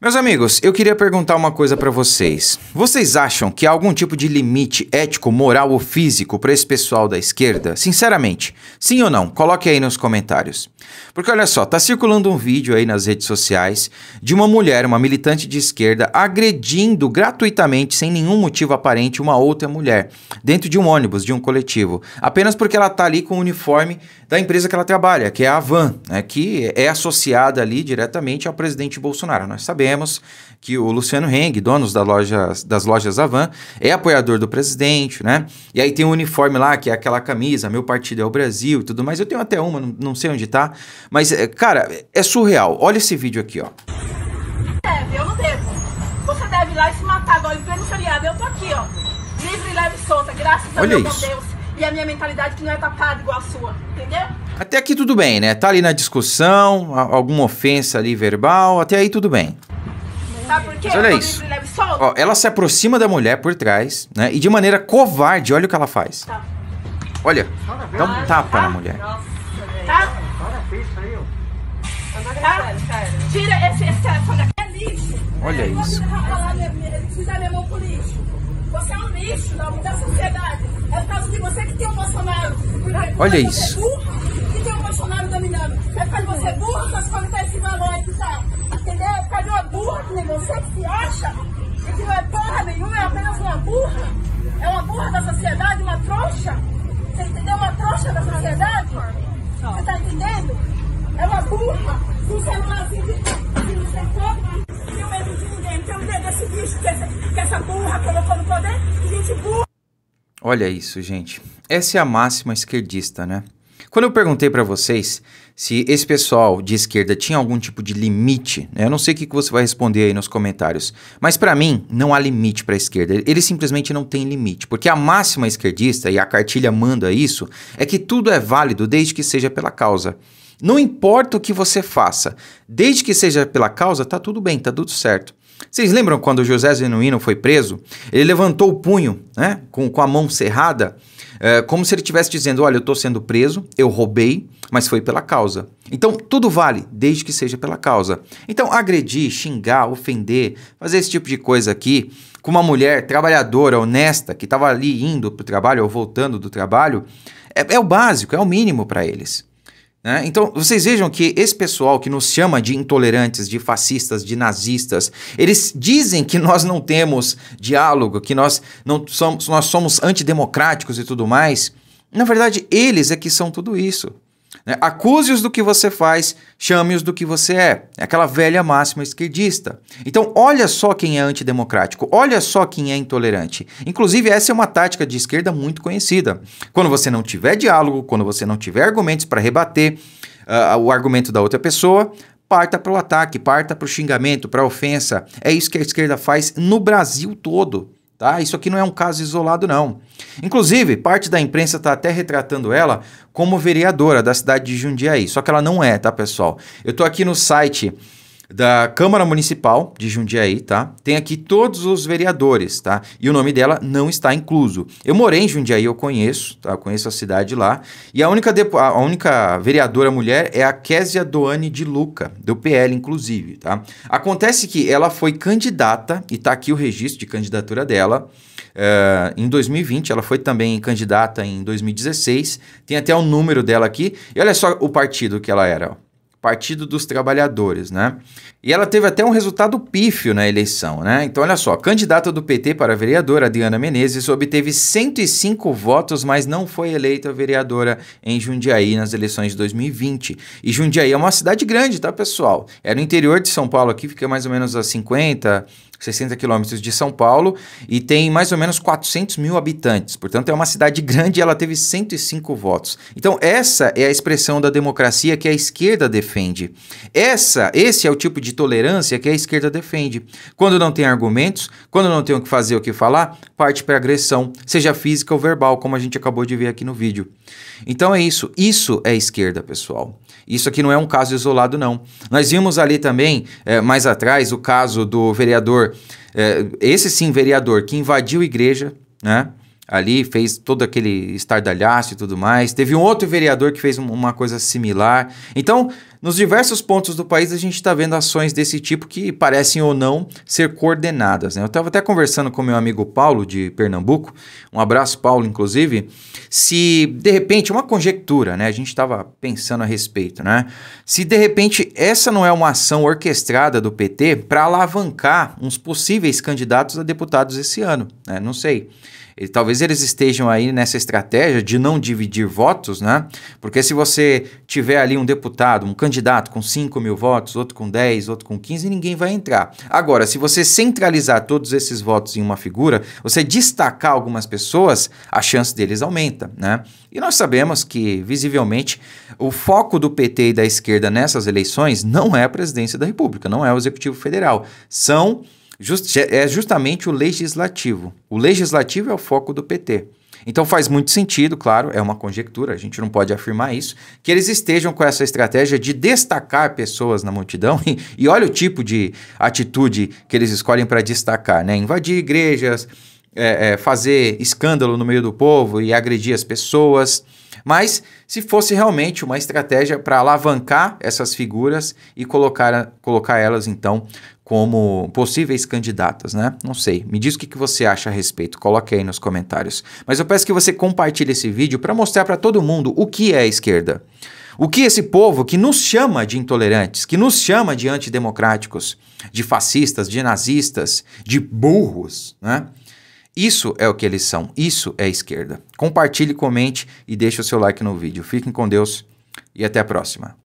Meus amigos, eu queria perguntar uma coisa para vocês. Vocês acham que há algum tipo de limite ético, moral ou físico para esse pessoal da esquerda? Sinceramente, sim ou não? Coloque aí nos comentários. Porque olha só, tá circulando um vídeo aí nas redes sociais de uma mulher, uma militante de esquerda, agredindo gratuitamente, sem nenhum motivo aparente, uma outra mulher, dentro de um ônibus, de um coletivo, apenas porque ela tá ali com o uniforme da empresa que ela trabalha, que é a Van, né, que é associada ali diretamente ao presidente Bolsonaro. Nós sabemos que o Luciano Heng, dono da loja, das lojas Avan, é apoiador do presidente, né? E aí tem um uniforme lá, que é aquela camisa, meu partido é o Brasil e tudo mais. Eu tenho até uma, não sei onde tá, mas, é, cara, é surreal. Olha esse vídeo aqui, ó. Deve, eu não devo. Você deve ir lá e se matar agora em pleno feriado. Eu tô aqui, ó. Livre, leve e solta, graças Olha a Deus, Deus. E a minha mentalidade que não é tapada igual a sua, entendeu? Até aqui tudo bem, né? Tá ali na discussão, alguma ofensa ali verbal, até aí tudo bem. Sabe por quê? olha isso. ó, ela se aproxima da mulher por trás, né? E de maneira covarde, olha o que ela faz. Tá. Olha, dá um tapa na mulher. Nossa. Tira esse excesso daqui, é lixo. Olha isso. Sujar minha mão lixo. Você é um lixo da, da sociedade. É por causa de você que tem o Bolsonaro. Olha isso. Burra, que tem o Bolsonaro dominando. É por causa de você burra que as coisas esse valor aí que tá? Entendeu? É por causa de uma burra que nem você é que se acha. Que não é porra nenhuma, é apenas uma burra. É uma burra da sociedade, uma trouxa. Você entendeu? Uma trouxa da sociedade. Você está entendendo? É uma burra. Tenho medo de ninguém, tenho medo desse bicho que que essa burra colocou no poder. Gente burra. Olha isso, gente. Essa é a máxima esquerdista, né? Quando eu perguntei para vocês se esse pessoal de esquerda tinha algum tipo de limite, né? eu não sei o que você vai responder aí nos comentários, mas para mim não há limite para a esquerda. Ele simplesmente não tem limite, porque a máxima esquerdista e a cartilha manda isso é que tudo é válido desde que seja pela causa. Não importa o que você faça, desde que seja pela causa, tá tudo bem, tá tudo certo. Vocês lembram quando José Genuíno foi preso? Ele levantou o punho, né, com, com a mão cerrada, é, como se ele estivesse dizendo: Olha, eu estou sendo preso, eu roubei, mas foi pela causa. Então, tudo vale, desde que seja pela causa. Então, agredir, xingar, ofender, fazer esse tipo de coisa aqui, com uma mulher trabalhadora, honesta, que estava ali indo para o trabalho ou voltando do trabalho, é, é o básico, é o mínimo para eles. Né? Então, vocês vejam que esse pessoal que nos chama de intolerantes, de fascistas, de nazistas, eles dizem que nós não temos diálogo, que nós, não somos, nós somos antidemocráticos e tudo mais. Na verdade, eles é que são tudo isso. Né? Acuse-os do que você faz, chame-os do que você é. É aquela velha máxima esquerdista. Então, olha só quem é antidemocrático, olha só quem é intolerante. Inclusive, essa é uma tática de esquerda muito conhecida. Quando você não tiver diálogo, quando você não tiver argumentos para rebater uh, o argumento da outra pessoa, parta para o ataque, parta para o xingamento, para a ofensa. É isso que a esquerda faz no Brasil todo. Tá? Isso aqui não é um caso isolado, não. Inclusive, parte da imprensa está até retratando ela como vereadora da cidade de Jundiaí. Só que ela não é, tá, pessoal? Eu estou aqui no site da Câmara Municipal de Jundiaí, tá? Tem aqui todos os vereadores, tá? E o nome dela não está incluso. Eu morei em Jundiaí, eu conheço, tá? Eu conheço a cidade lá. E a única, a única vereadora mulher é a Késia Doane de Luca, do PL, inclusive, tá? Acontece que ela foi candidata, e tá aqui o registro de candidatura dela, eh, em 2020, ela foi também candidata em 2016, tem até o um número dela aqui. E olha só o partido que ela era. Ó. Partido dos Trabalhadores, né? E ela teve até um resultado pífio na eleição, né? Então, olha só, candidata do PT para vereadora, Adriana Menezes, obteve 105 votos, mas não foi eleita vereadora em Jundiaí nas eleições de 2020. E Jundiaí é uma cidade grande, tá, pessoal? É no interior de São Paulo aqui, fica mais ou menos a 50, 60 quilômetros de São Paulo e tem mais ou menos 400 mil habitantes. Portanto, é uma cidade grande e ela teve 105 votos. Então, essa é a expressão da democracia que a esquerda defende. Essa, esse é o tipo de tolerância que a esquerda defende. Quando não tem argumentos, quando não tem o que fazer, o que falar, parte para agressão, seja física ou verbal, como a gente acabou de ver aqui no vídeo. Então é isso. Isso é esquerda, pessoal. Isso aqui não é um caso isolado, não. Nós vimos ali também, é, mais atrás, o caso do vereador, é, esse sim, vereador, que invadiu a igreja, né? ali, fez todo aquele estardalhaço e tudo mais. Teve um outro vereador que fez uma coisa similar. Então, nos diversos pontos do país, a gente está vendo ações desse tipo que parecem ou não ser coordenadas. Né? Eu estava até conversando com meu amigo Paulo, de Pernambuco, um abraço, Paulo, inclusive, se de repente, é uma conjectura, né? a gente estava pensando a respeito, né? se de repente essa não é uma ação orquestrada do PT para alavancar uns possíveis candidatos a deputados esse ano. Né? Não sei. talvez eles estejam aí nessa estratégia de não dividir votos, né? Porque se você tiver ali um deputado, um candidato, candidato com 5 mil votos, outro com 10, outro com 15, ninguém vai entrar. Agora, se você centralizar todos esses votos em uma figura, você destacar algumas pessoas, a chance deles aumenta, né? E nós sabemos que, visivelmente, o foco do PT e da esquerda nessas eleições não é a presidência da República, não é o Executivo Federal. São just, é justamente o legislativo. O legislativo é o foco do PT. Então faz muito sentido, claro, é uma conjectura, a gente não pode afirmar isso, que eles estejam com essa estratégia de destacar pessoas na multidão. E, e olha o tipo de atitude que eles escolhem para destacar, né? Invadir igrejas, é, é, fazer escândalo no meio do povo e agredir as pessoas. Mas se fosse realmente uma estratégia para alavancar essas figuras e colocar, colocar elas, então, como possíveis candidatas, né? Não sei. Me diz o que, você acha a respeito. Coloque aí nos comentários. Mas eu peço que você compartilhe esse vídeo para mostrar para todo mundo o que é a esquerda. O que esse povo que nos chama de intolerantes, que nos chama de antidemocráticos, de fascistas, de nazistas, de burros, né? Isso é o que eles são, isso é esquerda. Compartilhe, comente e deixe o seu like no vídeo. Fiquem com Deus e até a próxima.